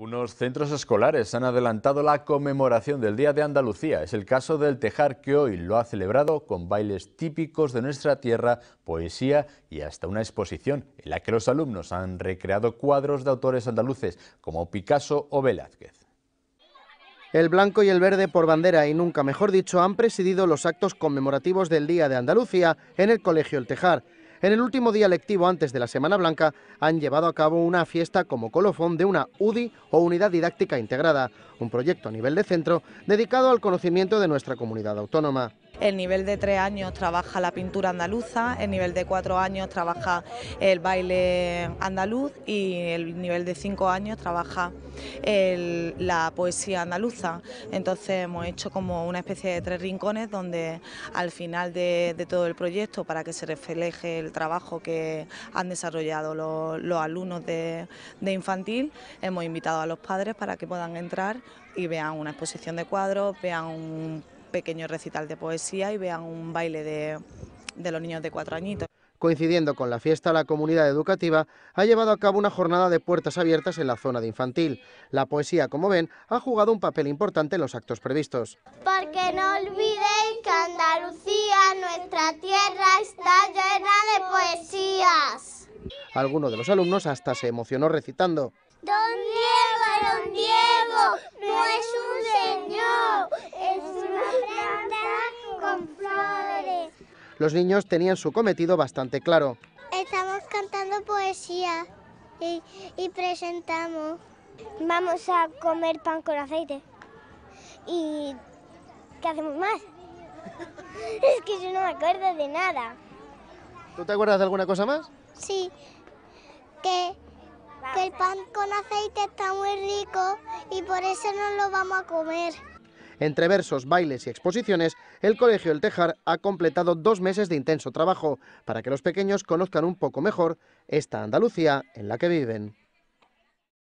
Unos centros escolares han adelantado la conmemoración del Día de Andalucía. Es el caso del Tejar que hoy lo ha celebrado con bailes típicos de nuestra tierra, poesía y hasta una exposición en la que los alumnos han recreado cuadros de autores andaluces como Picasso o Velázquez. El blanco y el verde por bandera y nunca mejor dicho han presidido los actos conmemorativos del Día de Andalucía en el Colegio El Tejar. En el último día lectivo antes de la Semana Blanca han llevado a cabo una fiesta como colofón de una UDI o Unidad Didáctica Integrada, un proyecto a nivel de centro dedicado al conocimiento de nuestra comunidad autónoma el nivel de tres años trabaja la pintura andaluza, el nivel de cuatro años trabaja el baile andaluz y el nivel de cinco años trabaja la poesía andaluza. Entonces hemos hecho como una especie de tres rincones donde al final de, todo el proyecto, para que se refleje el trabajo que han desarrollado los, alumnos de, de infantil, hemos invitado a los padres para que puedan entrar y vean una exposición de cuadros, vean un pequeño recital de poesía y vean un baile de, los niños de cuatro añitos. Coincidiendo con la fiesta, la comunidad educativa ha llevado a cabo una jornada de puertas abiertas en la zona de infantil. La poesía, como ven, ha jugado un papel importante en los actos previstos. Porque no olvidéis que Andalucía, nuestra tierra, está llena de poesías. Alguno de los alumnos hasta se emocionó recitando. Don Diego, no es los niños tenían su cometido bastante claro. Estamos cantando poesía y, presentamos. Vamos a comer pan con aceite. ¿Y qué hacemos más? es que yo no me acuerdo de nada. ¿Tú te acuerdas de alguna cosa más? Sí, que, que el pan con aceite está muy rico y por eso no lo vamos a comer. Entre versos, bailes y exposiciones, el Colegio El Tejar ha completado dos meses de intenso trabajo para que los pequeños conozcan un poco mejor esta Andalucía en la que viven.